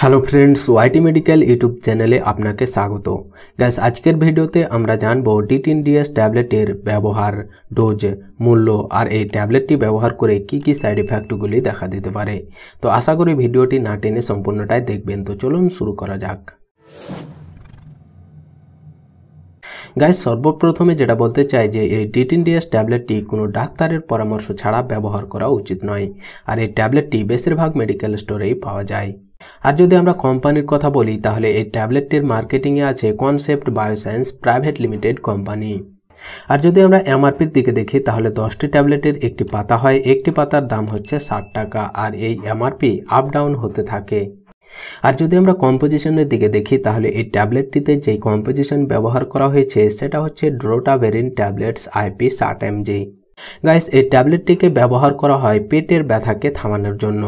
hello friends Y T medical YouTube চ্যানেলে আপনাকে স্বাগত গ্যাস আজকের ভিডিওতে আমরা জানব ডিটিনডিএস ট্যাবলেটের ব্যবহার ডোজ মূল্য আর এই ট্যাবলেটটি ব্যবহার করে কি কি সাইড ইফেক্টগুলি দেখা দিতে পারে তো আশা করি ভিডিওটি না টেনে সম্পূর্ণটাই দেখবেন তো চলুন শুরু করা যাক গাইজ সর্বপ্রথমে যেটা বলতে চাই যে এই ডিটিনডিএস ট্যাবলেটটি কোনো ডাক্তারের পরামর্শ ছাড়া ব্যবহার করা উচিত নয় আর এই ট্যাবলেটটি বেশিরভাগ মেডিকেল স্টোরেই পাওয়া যায় আর যদি আমরা কোম্পানির কথা বলি তাহলে এই ট্যাবলেটটির মার্কেটিংয়ে আছে concept bioscience private limited company আর যদি আমরা এমআরপির দিকে দেখি তাহলে দশটি ট্যাবলেটের একটি পাতা হয় একটি পাতার দাম হচ্ছে ষাট টাকা আর এই এমআরপি আপ ডাউন হতে থাকে আর যদি আমরা কম্পোজিশনের দিকে দেখি তাহলে এই ট্যাবলেটটিতে যে কম্পোজিশন ব্যবহার করা হয়েছে সেটা হচ্ছে ড্রোটাভেরিন ট্যাবলেটস আইপি ষাট এমজি গাইস এই ট্যাবলেটটিকে ব্যবহার করা হয় পেটের ব্যথাকে থামানোর জন্য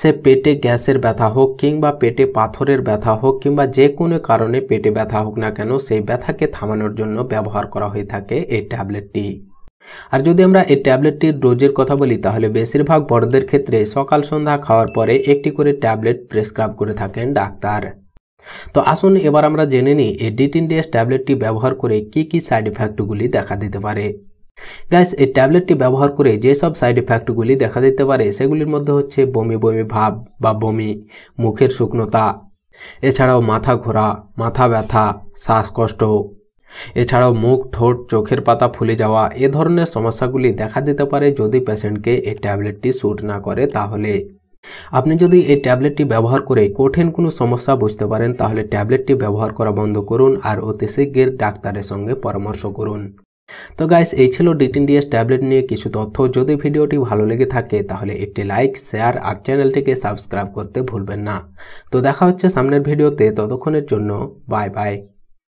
সে পেটে গ্যাসের ব্যথা হোক কিংবা পেটে পাথরের ব্যথা হোক কিংবা যে কোনো কারণে পেটে ব্যথা হোক না কেন সেই ব্যথাকে থামানোর জন্য ব্যবহার করা হয়ে থাকে এই ট্যাবলেটটি আর যদি আমরা এই ট্যাবলেটটির ডোজের কথা বলি তাহলে বেশিরভাগ বড়দের ক্ষেত্রে সকাল সন্ধ্যা খাওয়ার পরে একটি করে ট্যাবলেট প্রেসক্রাইব করে থাকেন ডাক্তার তো আসুন এবার আমরা জেনে নিই এই ডিটিন ডিএস ট্যাবলেটটি ব্যবহার করে কি কি সাইড ইফেক্টগুলি দেখা দিতে পারে গ্যাস এই ট্যাবলেটটি ব্যবহার করে যেসব সাইড ইফেক্টগুলি দেখা দিতে পারে সেগুলির মধ্যে হচ্ছে বমি বমি ভাব বা বমি মুখের শুকনোতা এছাড়াও মাথা ঘোরা মাথা ব্যথা শ্বাসকষ্ট এছাড়াও মুখ ঠোঁট চোখের পাতা ফুলে যাওয়া এ ধরনের সমস্যাগুলি দেখা দিতে পারে যদি পেশেন্টকে এই ট্যাবলেটটি শ্যুট না করে তাহলে আপনি যদি এই ট্যাবলেটটি ব্যবহার করে কঠিন কোনো সমস্যা বুঝতে পারেন তাহলে ট্যাবলেটটি ব্যবহার করা বন্ধ করুন আর অতি শীঘ্রের ডাক্তারের সঙ্গে পরামর্শ করুন তো গাইস এই ছিল ডিটিনডিএস ট্যাবলেট নিয়ে কিছু তথ্য যদি ভিডিওটি ভালো লেগে থাকে তাহলে একটি লাইক শেয়ার আর চ্যানেলটিকে সাবস্ক্রাইব করতে ভুলবেন না তো দেখা হচ্ছে সামনের ভিডিওতে ততক্ষণের জন্য বাই বাই